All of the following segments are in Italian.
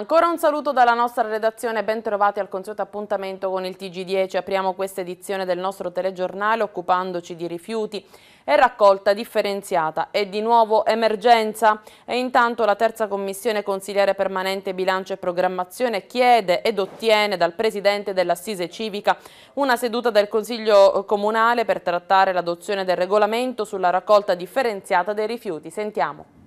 Ancora un saluto dalla nostra redazione, bentrovati al consueto appuntamento con il TG10. Apriamo questa edizione del nostro telegiornale occupandoci di rifiuti e raccolta differenziata e di nuovo emergenza. E intanto la terza commissione consigliere permanente bilancio e programmazione chiede ed ottiene dal presidente dell'assise civica una seduta del consiglio comunale per trattare l'adozione del regolamento sulla raccolta differenziata dei rifiuti. Sentiamo.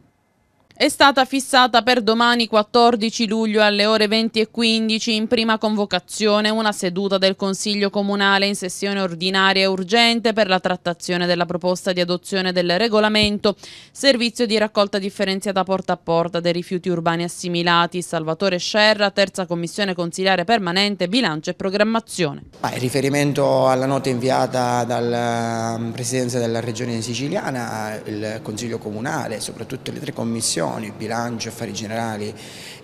È stata fissata per domani 14 luglio alle ore 20.15 in prima convocazione una seduta del Consiglio Comunale in sessione ordinaria e urgente per la trattazione della proposta di adozione del regolamento servizio di raccolta differenziata porta a porta dei rifiuti urbani assimilati. Salvatore Scerra, terza commissione consigliare permanente, bilancio e programmazione. Ah, in riferimento alla nota inviata dalla ehm, Presidenza della Regione siciliana, il Consiglio Comunale, soprattutto le tre commissioni, amministrazioni, bilancio, affari generali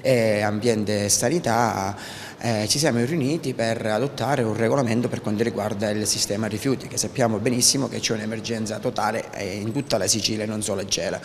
e ambiente e sanità eh, ci siamo riuniti per adottare un regolamento per quanto riguarda il sistema rifiuti che sappiamo benissimo che c'è un'emergenza totale in tutta la Sicilia e non solo a Gela.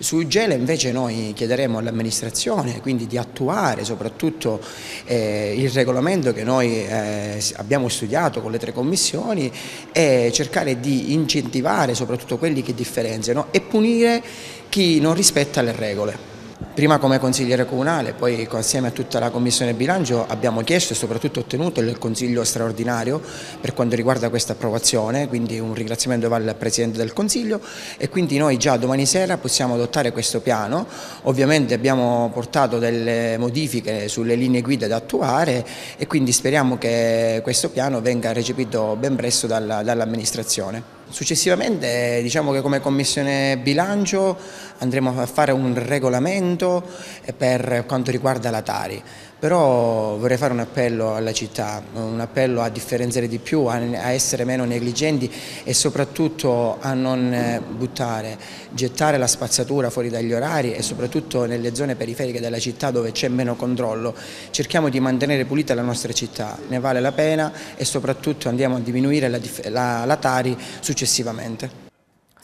Su Gela invece noi chiederemo all'amministrazione quindi di attuare soprattutto eh, il regolamento che noi eh, abbiamo studiato con le tre commissioni e cercare di incentivare soprattutto quelli che differenziano e punire chi non rispetta le regole. Prima come consigliere comunale, poi assieme a tutta la Commissione bilancio abbiamo chiesto e soprattutto ottenuto il consiglio straordinario per quanto riguarda questa approvazione, quindi un ringraziamento va al Presidente del Consiglio e quindi noi già domani sera possiamo adottare questo piano. Ovviamente abbiamo portato delle modifiche sulle linee guida da attuare e quindi speriamo che questo piano venga recepito ben presto dall'amministrazione. Successivamente diciamo che come Commissione Bilancio andremo a fare un regolamento eh, per quanto riguarda la Tari però vorrei fare un appello alla città, un appello a differenziare di più, a, essere meno negligenti e soprattutto a non eh, buttare, gettare la spazzatura fuori dagli orari e soprattutto nelle zone periferiche della città dove c'è meno controllo. Cerchiamo di mantenere pulita la nostra città, ne vale la pena e soprattutto andiamo a diminuire la, la, la Tari successivamente.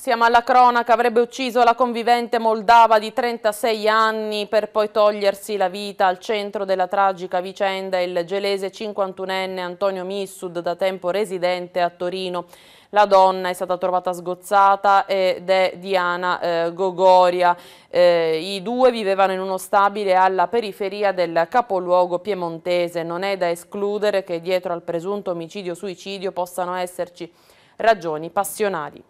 Siamo alla cronaca, avrebbe ucciso la convivente moldava di 36 anni per poi togliersi la vita al centro della tragica vicenda il gelese 51enne Antonio Missud, da tempo residente a Torino. La donna è stata trovata sgozzata ed è Diana eh, Gogoria. Eh, I due vivevano in uno stabile alla periferia del capoluogo piemontese. Non è da escludere che dietro al presunto omicidio-suicidio possano esserci ragioni passionali.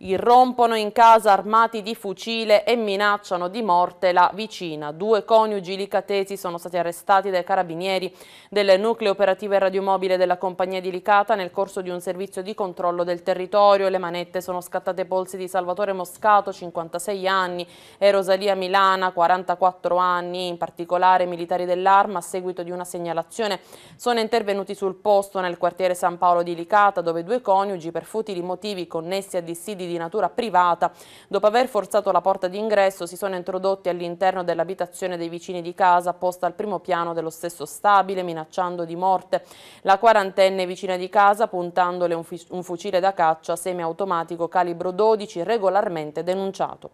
Irrompono in casa armati di fucile e minacciano di morte la vicina. Due coniugi licatesi sono stati arrestati dai carabinieri del nucleo operativo e radiomobile della compagnia di Licata nel corso di un servizio di controllo del territorio. Le manette sono scattate ai polsi di Salvatore Moscato, 56 anni, e Rosalia Milana, 44 anni. In particolare militari dell'arma, a seguito di una segnalazione, sono intervenuti sul posto nel quartiere San Paolo di Licata, dove due coniugi, per futili motivi connessi a dissidi immobili di natura privata. Dopo aver forzato la porta d'ingresso si sono introdotti all'interno dell'abitazione dei vicini di casa posta al primo piano dello stesso stabile minacciando di morte. La quarantenne vicina di casa puntandole un fucile da caccia semiautomatico calibro 12 regolarmente denunciato.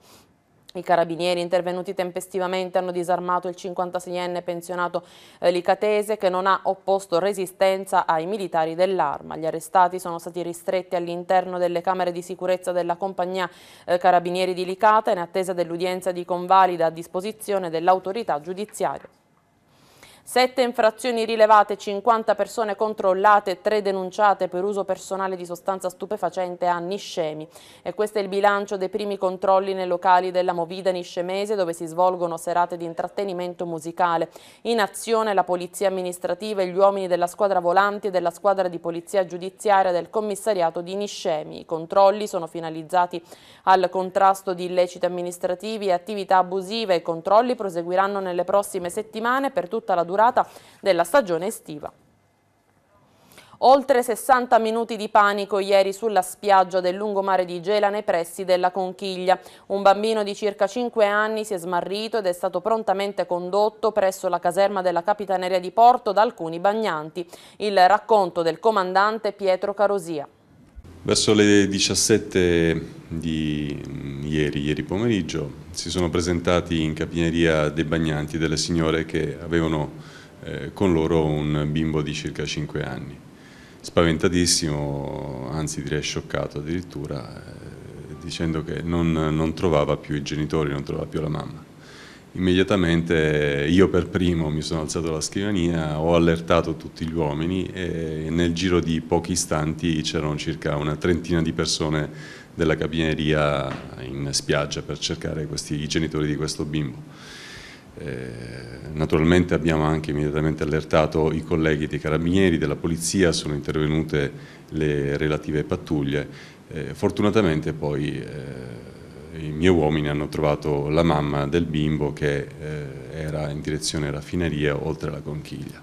I carabinieri intervenuti tempestivamente hanno disarmato il 56enne pensionato eh, Licatese che non ha opposto resistenza ai militari dell'arma. Gli arrestati sono stati ristretti all'interno delle camere di sicurezza della compagnia eh, Carabinieri di Licata in attesa dell'udienza di convalida a disposizione dell'autorità giudiziaria. Sette infrazioni rilevate, 50 persone controllate, tre denunciate per uso personale di sostanza stupefacente a Niscemi. E questo è il bilancio dei primi controlli nei locali della Movida niscemese dove si svolgono serate di intrattenimento musicale. In azione la polizia amministrativa e gli uomini della squadra volanti e della squadra di polizia giudiziaria del commissariato di Niscemi. I controlli sono finalizzati al contrasto di illeciti amministrativi e attività abusive. I controlli proseguiranno nelle prossime settimane per tutta la durata entrata della stagione estiva. Oltre 60 minuti di panico ieri sulla spiaggia del lungomare di Gela nei pressi della Conchiglia. Un bambino di circa 5 anni si è smarrito ed è stato prontamente condotto presso la caserma della Capitaneria di Porto da alcuni bagnanti. Il racconto del comandante Pietro Carosia. Verso le 17 di mm, ieri, ieri pomeriggio, si sono presentati in capineria dei bagnanti delle signore che avevano eh, con loro un bimbo di circa 5 anni. Spaventatissimo, anzi direi scioccato addirittura, eh, dicendo che non, non trovava più i genitori, non trovava più la mamma immediatamente io per primo mi sono alzato dalla scrivania, ho allertato tutti gli uomini e nel giro di pochi istanti c'erano circa una trentina di persone della cabineria in spiaggia per cercare questi, i genitori di questo bimbo. Eh, naturalmente abbiamo anche immediatamente allertato i colleghi dei carabinieri, della polizia, sono intervenute le relative pattuglie. Eh, fortunatamente poi eh, i miei uomini hanno trovato la mamma del bimbo che era in direzione raffineria oltre la conchiglia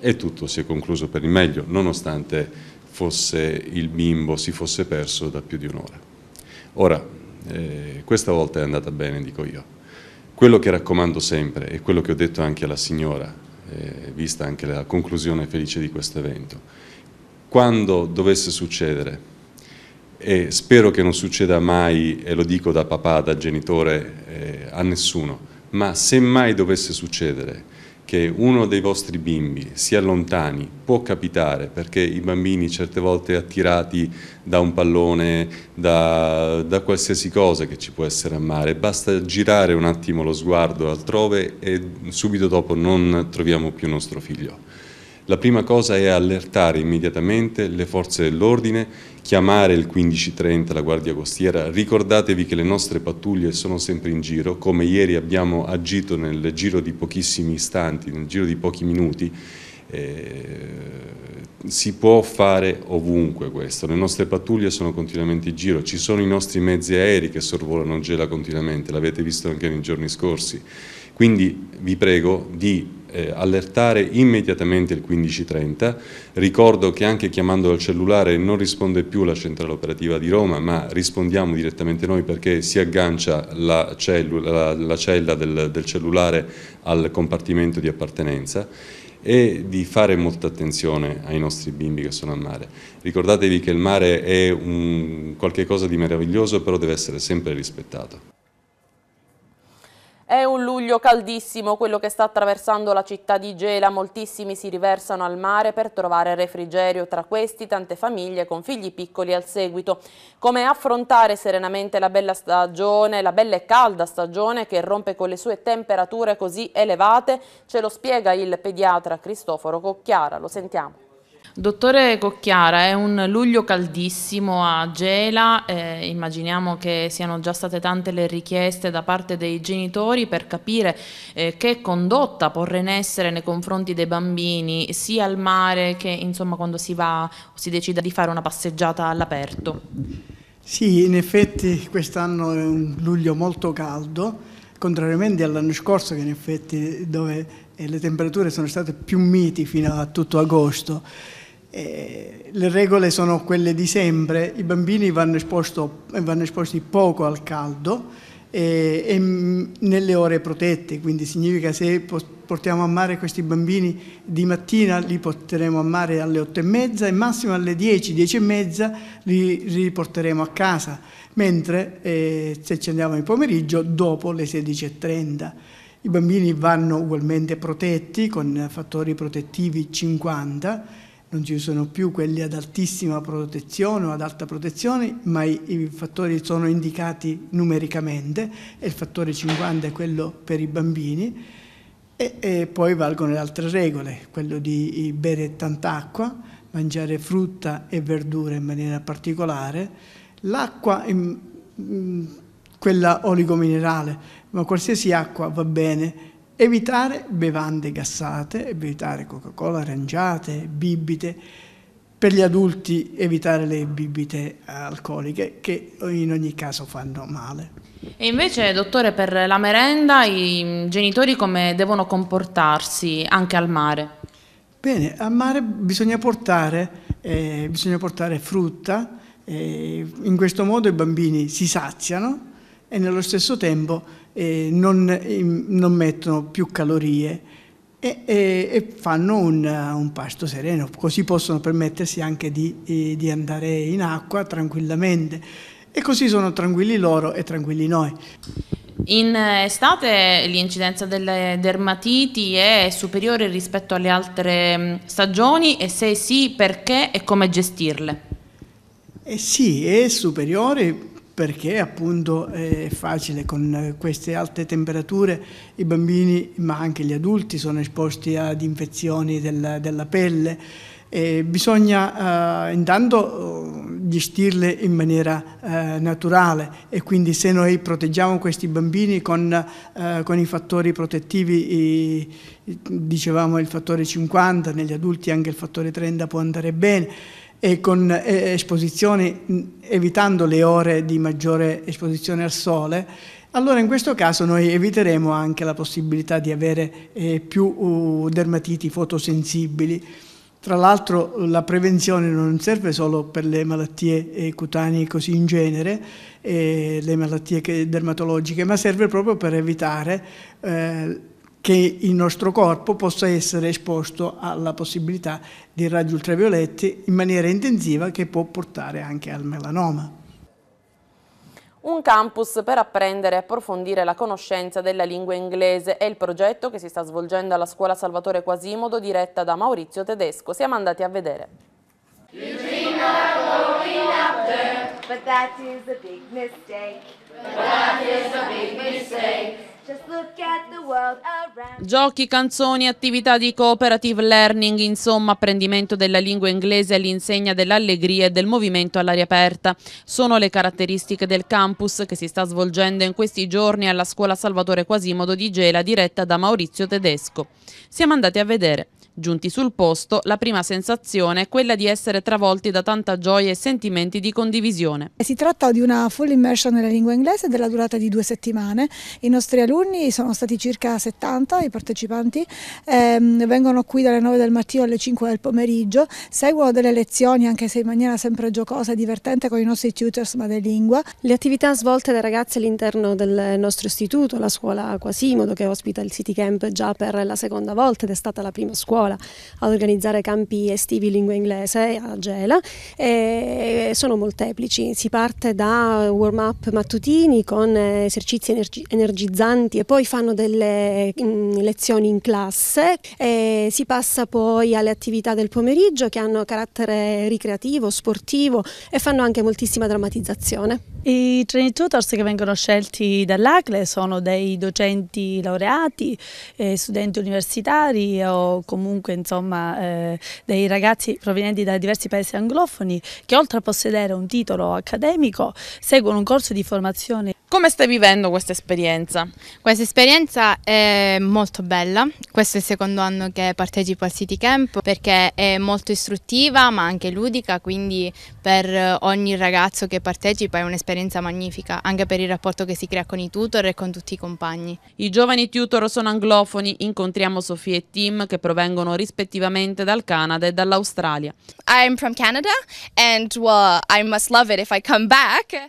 e tutto si è concluso per il meglio nonostante fosse il bimbo si fosse perso da più di un'ora. Ora, eh, questa volta è andata bene, dico io. Quello che raccomando sempre e quello che ho detto anche alla signora, eh, vista anche la conclusione felice di questo evento, quando dovesse succedere, e spero che non succeda mai, e lo dico da papà, da genitore, eh, a nessuno, ma se mai dovesse succedere, che uno dei vostri bimbi si allontani, può capitare perché i bambini certe volte attirati da un pallone, da, da, qualsiasi cosa che ci può essere a mare, basta girare un attimo lo sguardo altrove e subito dopo non troviamo più nostro figlio. La prima cosa è allertare immediatamente le forze dell'ordine, chiamare il 1530, la Guardia Costiera. Ricordatevi che le nostre pattuglie sono sempre in giro, come ieri abbiamo agito nel giro di pochissimi istanti, nel giro di pochi minuti. Eh, si può fare ovunque questo, le nostre pattuglie sono continuamente in giro, ci sono i nostri mezzi aerei che sorvolano Gela continuamente, l'avete visto anche nei giorni scorsi, quindi vi prego di eh, allertare immediatamente il 1530, ricordo che anche chiamando al cellulare non risponde più la centrale operativa di Roma ma rispondiamo direttamente noi perché si aggancia la, cellula, la, la cella del, del cellulare al compartimento di appartenenza e di fare molta attenzione ai nostri bimbi che sono a mare. Ricordatevi che il mare è un, qualcosa di meraviglioso però deve essere sempre rispettato. È un luglio caldissimo quello che sta attraversando la città di Gela, moltissimi si riversano al mare per trovare refrigerio, tra questi tante famiglie con figli piccoli al seguito. Come affrontare serenamente la bella stagione, la bella e calda stagione che rompe con le sue temperature così elevate, ce lo spiega il pediatra Cristoforo Cocchiara, lo sentiamo. Dottore Cocchiara, è un luglio caldissimo a Gela, eh, immaginiamo che siano già state tante le richieste da parte dei genitori per capire eh, che condotta porre in essere nei confronti dei bambini sia al mare che insomma, quando si va si decide di fare una passeggiata all'aperto. Sì, in effetti quest'anno è un luglio molto caldo, contrariamente all'anno scorso che in effetti dove eh, le temperature sono state più miti fino a tutto agosto. Eh, le regole sono quelle di sempre, i bambini vanno, esposto, vanno esposti poco al caldo eh, e mm, nelle ore protette, quindi significa se portiamo a mare questi bambini di mattina li porteremo a mare alle 8 e mezza e massimo alle 10, 10 e mezza li riporteremo a casa, mentre eh, se ci andiamo in pomeriggio dopo le 16.30. I bambini vanno ugualmente protetti con fattori protettivi 50 non ci sono più quelli ad altissima protezione o ad alta protezione, ma i, i, fattori sono indicati numericamente e il fattore 50 è quello per i bambini e, e poi valgono le altre regole, quello di bere tanta acqua, mangiare frutta e verdura in maniera particolare, l'acqua, quella oligominerale, ma qualsiasi acqua va bene evitare bevande gassate, evitare Coca-Cola, arrangiate, bibite. Per gli adulti evitare le bibite eh, alcoliche che in ogni caso fanno male. E invece, dottore, per la merenda i genitori come devono comportarsi anche al mare? Bene, al mare bisogna portare, eh, bisogna portare frutta, eh, in questo modo i bambini si saziano e nello stesso tempo eh, non, non, mettono più calorie e, e, e fanno un, un, pasto sereno, così possono permettersi anche di, eh, di andare in acqua tranquillamente e così sono tranquilli loro e tranquilli noi. In eh, estate l'incidenza delle dermatiti è superiore rispetto alle altre mm, stagioni e se sì perché e come gestirle? Eh sì, è superiore perché appunto è facile con queste alte temperature i bambini ma anche gli adulti sono esposti ad infezioni della, della pelle e bisogna eh, intanto eh, gestirle in maniera eh, naturale e quindi se noi proteggiamo questi bambini con, eh, con i fattori protettivi, i, dicevamo il fattore 50, negli adulti anche il fattore 30 può andare bene, e con eh, esposizioni evitando le ore di maggiore esposizione al sole, allora in questo caso noi eviteremo anche la possibilità di avere eh, più uh, dermatiti fotosensibili. Tra l'altro la prevenzione non serve solo per le malattie eh, cutanee così in genere, eh, le malattie dermatologiche, ma serve proprio per evitare eh, che il nostro corpo possa essere esposto alla possibilità di raggi ultravioletti in maniera intensiva che può portare anche al melanoma. Un campus per apprendere e approfondire la conoscenza della lingua inglese è il progetto che si sta svolgendo alla Scuola Salvatore Quasimodo diretta da Maurizio Tedesco. Siamo andati a vedere. But that is a big mistake. But that is a big mistake. Giochi, canzoni, attività di cooperative learning, insomma apprendimento della lingua inglese all'insegna dell'allegria e del movimento all'aria aperta. Sono le caratteristiche del campus che si sta svolgendo in questi giorni alla scuola Salvatore Quasimodo di Gela diretta da Maurizio Tedesco. Siamo andati a vedere. Giunti sul posto, la prima sensazione è quella di essere travolti da tanta gioia e sentimenti di condivisione. Eh, si tratta di una full immersion nella lingua inglese della durata di due settimane. I nostri alunni sono stati circa 70, i partecipanti, ehm, vengono qui dalle 9 del mattino alle 5 del pomeriggio, seguono delle lezioni anche se in maniera sempre giocosa e divertente con i nostri tutors madrelingua. Le attività svolte dai ragazzi all'interno del nostro istituto, la scuola Quasimodo che ospita il City Camp già per la seconda volta ed è stata la prima scuola scuola ad organizzare campi estivi lingua inglese a Gela e sono molteplici. Si parte da warm up mattutini con esercizi energi- energizzanti e poi fanno delle mh, mm, lezioni in classe e si passa poi alle attività del pomeriggio che hanno carattere ricreativo, sportivo e fanno anche moltissima drammatizzazione. I training tutors che vengono scelti dall'ACLE sono dei docenti laureati, eh, studenti universitari o comunque comunque insomma, eh, dei ragazzi provenienti da diversi paesi anglofoni che oltre a possedere un titolo accademico seguono un corso di formazione. Come stai vivendo questa esperienza? Questa esperienza è molto bella, questo è il secondo anno che partecipo al City Camp perché è molto istruttiva ma anche ludica quindi per eh, ogni ragazzo che partecipa è un'esperienza magnifica, anche per il rapporto che si crea con i tutor e con tutti i compagni. I giovani tutor sono anglofoni, incontriamo Sofia e Tim che provengono rispettivamente dal Canada e dall'Australia. I'm from Canada and well I must love it if I come back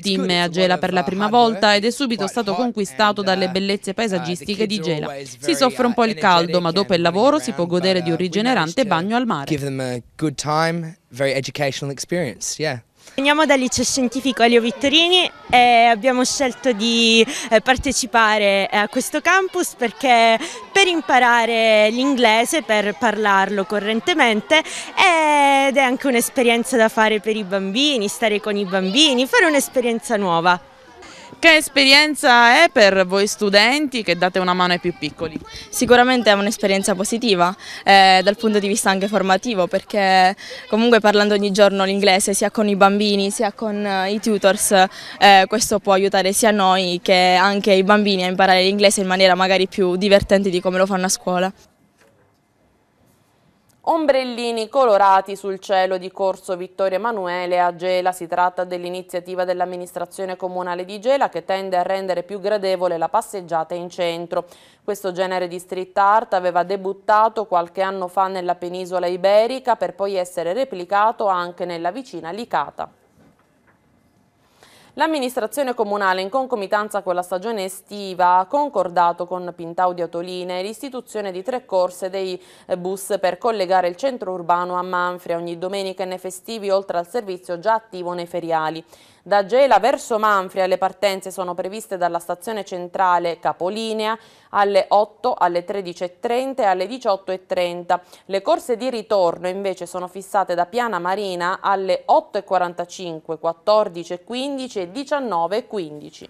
Team è a Gela per la prima volta ed è subito stato conquistato dalle uh, bellezze uh, paesaggistiche di Gela. Si soffre un po' uh, il caldo, ma dopo il lavoro si può godere di un rigenerante bagno al mare. Veniamo dal liceo scientifico Elio Vittorini e abbiamo scelto di eh, partecipare a questo campus perché per imparare l'inglese, per parlarlo correntemente ed è anche un'esperienza da fare per i bambini, stare con i bambini, fare un'esperienza nuova. Che esperienza è per voi studenti che date una mano ai più piccoli? Sicuramente è un'esperienza positiva eh, dal punto di vista anche formativo perché comunque parlando ogni giorno l'inglese sia con i bambini sia con eh, i tutors eh, questo può aiutare sia noi che anche i bambini a imparare l'inglese in maniera magari più divertente di come lo fanno a scuola ombrellini colorati sul cielo di Corso Vittorio Emanuele a Gela. Si tratta dell'iniziativa dell'amministrazione comunale di Gela che tende a rendere più gradevole la passeggiata in centro. Questo genere di street art aveva debuttato qualche anno fa nella penisola iberica per poi essere replicato anche nella vicina Licata. L'amministrazione comunale, in concomitanza con la stagione estiva, ha concordato con Pintaudio Toline l'istituzione di tre corse dei eh, bus per collegare il centro urbano a Manfria ogni domenica e nei festivi, oltre al servizio già attivo nei feriali. Da Gela verso Manfria le partenze sono previste dalla stazione centrale Capolinea alle 8, alle 13.30 e alle 18.30. Le corse di ritorno invece sono fissate da Piana Marina alle 8.45, 14.15 e 19.15.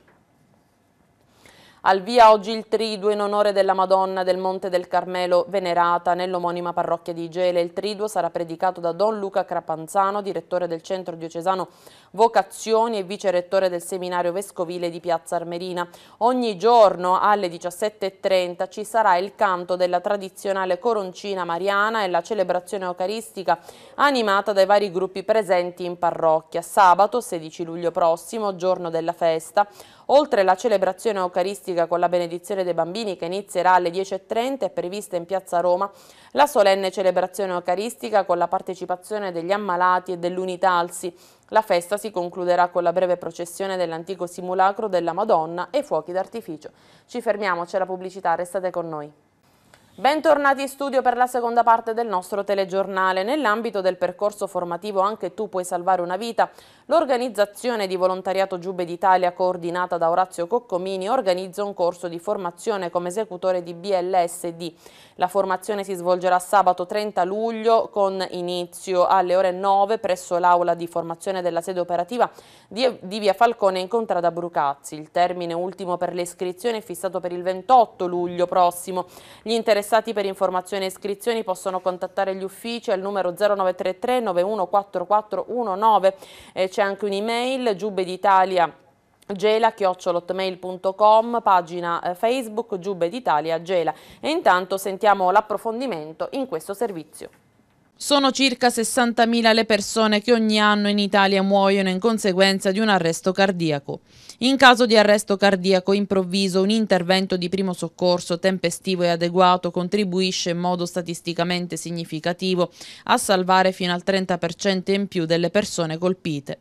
Al via oggi il triduo in onore della Madonna del Monte del Carmelo venerata nell'omonima parrocchia di Gele. Il triduo sarà predicato da Don Luca Crapanzano, direttore del Centro Diocesano Vocazioni e vice rettore del seminario vescovile di Piazza Armerina. Ogni giorno alle 17.30 ci sarà il canto della tradizionale coroncina mariana e la celebrazione eucaristica animata dai vari gruppi presenti in parrocchia. Sabato 16 luglio prossimo, giorno della festa, Oltre la celebrazione eucaristica con la benedizione dei bambini che inizierà alle 10.30 è prevista in piazza Roma la solenne celebrazione eucaristica con la partecipazione degli ammalati e dell'unità Alsi. La festa si concluderà con la breve processione dell'antico simulacro della Madonna e fuochi d'artificio. Ci fermiamo, c'è la pubblicità, restate con noi. Bentornati in studio per la seconda parte del nostro telegiornale. Nell'ambito del percorso formativo Anche tu puoi salvare una vita, l'organizzazione di volontariato Giube d'Italia coordinata da Orazio Coccomini organizza un corso di formazione come esecutore di BLSD. La formazione si svolgerà sabato 30 luglio con inizio alle ore 9 presso l'aula di formazione della sede operativa di, Via Falcone in Contrada Brucazzi. Il termine ultimo per le iscrizioni è fissato per il 28 luglio prossimo. Gli interessati interessati per informazioni e iscrizioni possono contattare gli uffici al numero 0933 914419. Eh, c'è anche un'email, Giube d'Italia gela pagina eh, Facebook Giube d'Italia Gela. E intanto sentiamo l'approfondimento in questo servizio. Sono circa 60.000 le persone che ogni anno in Italia muoiono in conseguenza di un arresto cardiaco. In caso di arresto cardiaco improvviso, un intervento di primo soccorso tempestivo e adeguato contribuisce in modo statisticamente significativo a salvare fino al 30% in più delle persone colpite.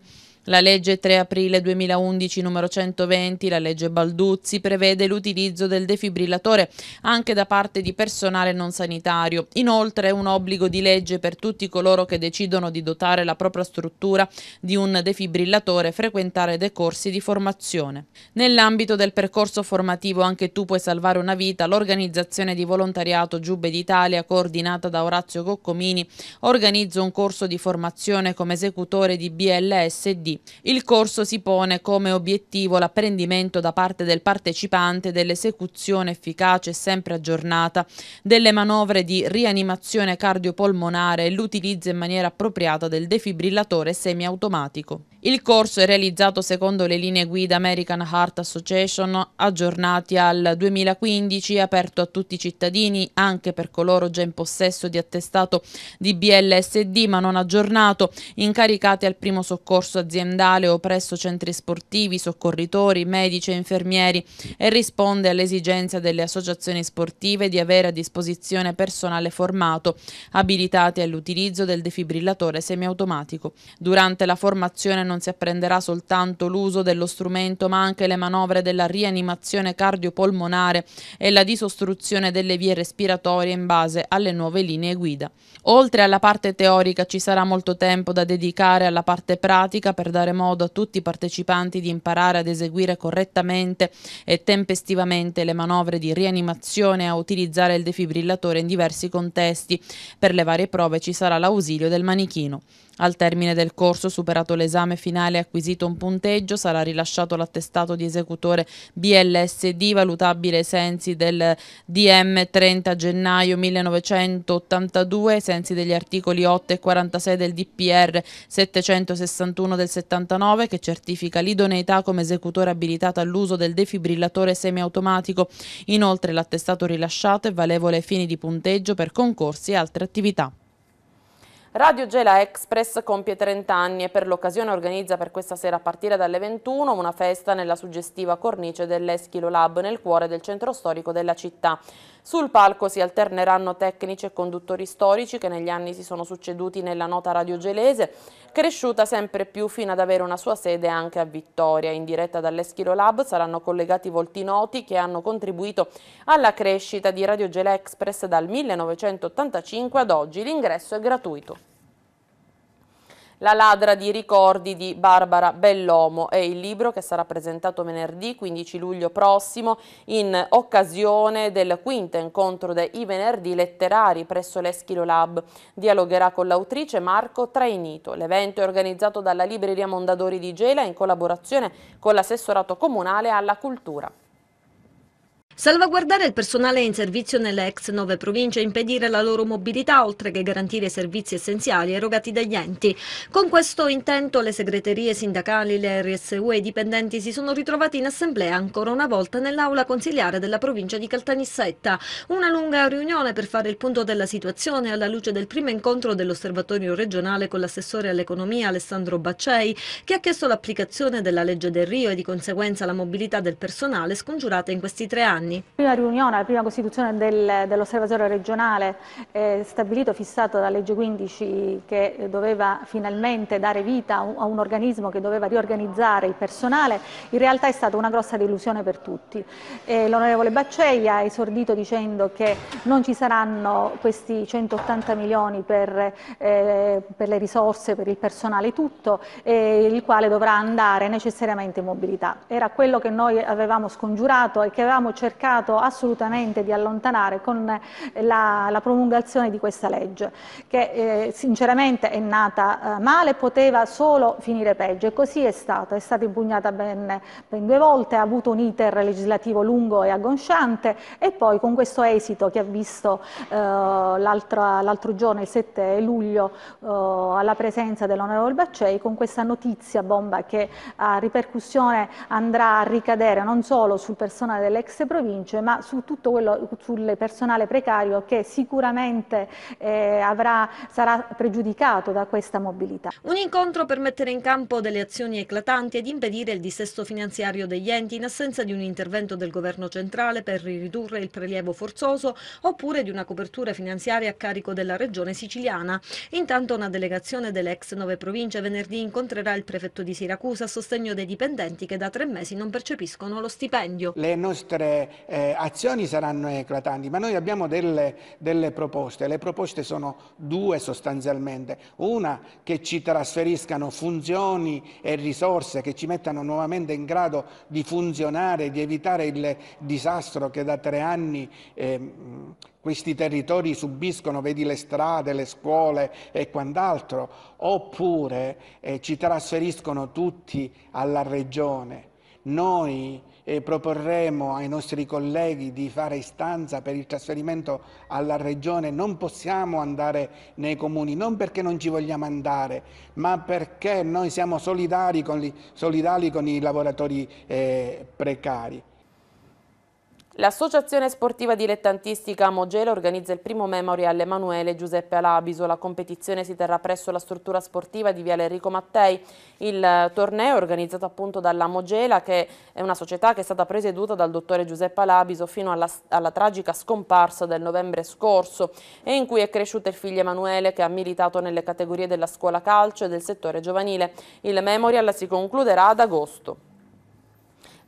La legge 3 aprile 2011 numero 120, la legge Balduzzi, prevede l'utilizzo del defibrillatore anche da parte di personale non sanitario. Inoltre è un obbligo di legge per tutti coloro che decidono di dotare la propria struttura di un defibrillatore frequentare dei corsi di formazione. Nell'ambito del percorso formativo Anche tu puoi salvare una vita, l'organizzazione di volontariato Giubbe d'Italia, coordinata da Orazio Goccomini, organizza un corso di formazione come esecutore di BLSD il corso si pone come obiettivo l'apprendimento da parte del partecipante dell'esecuzione efficace e sempre aggiornata delle manovre di rianimazione cardiopolmonare e l'utilizzo in maniera appropriata del defibrillatore semiautomatico. Il corso è realizzato secondo le linee guida American Heart Association aggiornati al 2015 aperto a tutti i cittadini anche per coloro già in possesso di attestato di BLSD ma non aggiornato incaricati al primo soccorso aziendale o presso centri sportivi, soccorritori, medici e infermieri e risponde all'esigenza delle associazioni sportive di avere a disposizione personale formato abilitati all'utilizzo del defibrillatore semiautomatico. Durante la formazione non non si apprenderà soltanto l'uso dello strumento ma anche le manovre della rianimazione cardiopolmonare e la disostruzione delle vie respiratorie in base alle nuove linee guida. Oltre alla parte teorica ci sarà molto tempo da dedicare alla parte pratica per dare modo a tutti i partecipanti di imparare ad eseguire correttamente e tempestivamente le manovre di rianimazione e a utilizzare il defibrillatore in diversi contesti. Per le varie prove ci sarà l'ausilio del manichino. Al termine del corso, superato l'esame finale e acquisito un punteggio, sarà rilasciato l'attestato di esecutore BLSD valutabile ai sensi del DM 30 gennaio 1982, ai sensi degli articoli 8 e 46 del DPR 761 del 79 che certifica l'idoneità come esecutore abilitato all'uso del defibrillatore semiautomatico. Inoltre l'attestato rilasciato è valevole ai fini di punteggio per concorsi e altre attività. Radio Gela Express compie 30 anni e per l'occasione organizza per questa sera a partire dalle 21 una festa nella suggestiva cornice dell'Eschilo Lab nel cuore del centro storico della città. Sul palco si alterneranno tecnici e conduttori storici che negli anni si sono succeduti nella nota radio gelese, cresciuta sempre più fino ad avere una sua sede anche a Vittoria. In diretta dall'Eschilo Lab saranno collegati volti noti che hanno contribuito alla crescita di Radio Gela Express dal 1985 ad oggi. L'ingresso è gratuito. La ladra di ricordi di Barbara Bellomo è il libro che sarà presentato venerdì 15 luglio prossimo in occasione del quinto incontro dei venerdì letterari presso l'Eschilo Lab. Dialogherà con l'autrice Marco Trainito. L'evento è organizzato dalla Libreria Mondadori di Gela in collaborazione con l'assessorato comunale alla cultura. Salvaguardare il personale in servizio nelle ex nove province e impedire la loro mobilità, oltre che garantire servizi essenziali erogati dagli enti. Con questo intento le segreterie sindacali, le RSU e i dipendenti si sono ritrovati in assemblea ancora una volta nell'aula consiliare della provincia di Caltanissetta. Una lunga riunione per fare il punto della situazione alla luce del primo incontro dell'osservatorio regionale con l'assessore all'economia Alessandro Baccei, che ha chiesto l'applicazione della legge del Rio e di conseguenza la mobilità del personale scongiurata in questi tre anni anni. Prima riunione, la prima costituzione del, dell'osservatorio regionale eh, stabilito, fissato dalla legge 15 che doveva finalmente dare vita a un, a un, organismo che doveva riorganizzare il personale, in realtà è stata una grossa delusione per tutti. Eh, L'onorevole Bacceia ha esordito dicendo che non ci saranno questi 180 milioni per, eh, per le risorse, per il personale tutto, eh, il quale dovrà andare necessariamente in mobilità. Era quello che noi avevamo scongiurato e che avevamo cercato cercato assolutamente di allontanare con eh, la, la promulgazione di questa legge, che eh, sinceramente è nata eh, male, poteva solo finire peggio e così è stato. È stata impugnata ben, ben due volte, ha avuto un iter legislativo lungo e angosciante e poi con questo esito che ha visto eh, l'altro giorno, il 7 luglio, eh, alla presenza dell'onorevole Baccei, con questa notizia bomba che a ripercussione andrà a ricadere non solo sul personale dell'ex provincia, province, ma su tutto quello, sul personale precario che sicuramente eh, avrà, sarà pregiudicato da questa mobilità. Un incontro per mettere in campo delle azioni eclatanti ed impedire il dissesto finanziario degli enti in assenza di un intervento del governo centrale per ridurre il prelievo forzoso oppure di una copertura finanziaria a carico della regione siciliana. Intanto una delegazione delle ex nove province venerdì incontrerà il prefetto di Siracusa a sostegno dei dipendenti che da tre mesi non percepiscono lo stipendio. Le nostre eh, azioni saranno eclatanti, ma noi abbiamo delle, delle proposte. Le proposte sono due sostanzialmente. Una che ci trasferiscano funzioni e risorse, che ci mettano nuovamente in grado di funzionare, di evitare il disastro che da tre anni... Eh, questi territori subiscono, vedi le strade, le scuole e quant'altro, oppure eh, ci trasferiscono tutti alla regione. Noi e proporremo ai nostri colleghi di fare istanza per il trasferimento alla Regione. Non possiamo andare nei comuni, non perché non ci vogliamo andare, ma perché noi siamo solidari con, li, solidari con i lavoratori eh, precari. L'associazione sportiva dilettantistica Mogelo organizza il primo memorial Emanuele Giuseppe Alabiso. La competizione si terrà presso la struttura sportiva di Viale Enrico Mattei. Il eh, torneo è organizzato appunto dalla Mogela, che è una società che è stata presieduta dal dottore Giuseppe Alabiso fino alla, alla tragica scomparsa del novembre scorso e in cui è cresciuto il figlio Emanuele che ha militato nelle categorie della scuola calcio e del settore giovanile. Il memorial si concluderà ad agosto.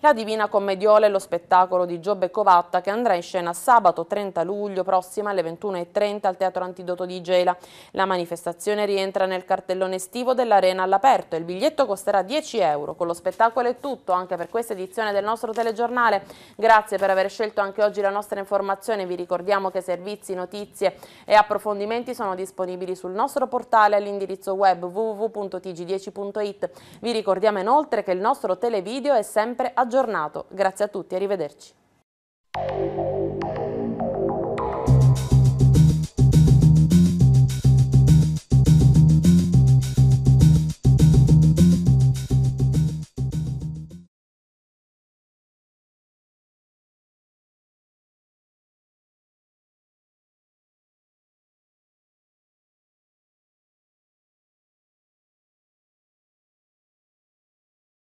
La Divina Commediola è lo spettacolo di Giobbe Covatta che andrà in scena sabato 30 luglio prossima alle 21.30 al Teatro Antidoto di Gela. La manifestazione rientra nel cartellone estivo dell'Arena all'aperto e il biglietto costerà 10 euro. Con lo spettacolo è tutto anche per questa edizione del nostro telegiornale. Grazie per aver scelto anche oggi la nostra informazione. Vi ricordiamo che servizi, notizie e approfondimenti sono disponibili sul nostro portale all'indirizzo web www.tg10.it. Vi ricordiamo inoltre che il nostro televideo è sempre aggiornato aggiornato. Grazie a tutti, arrivederci.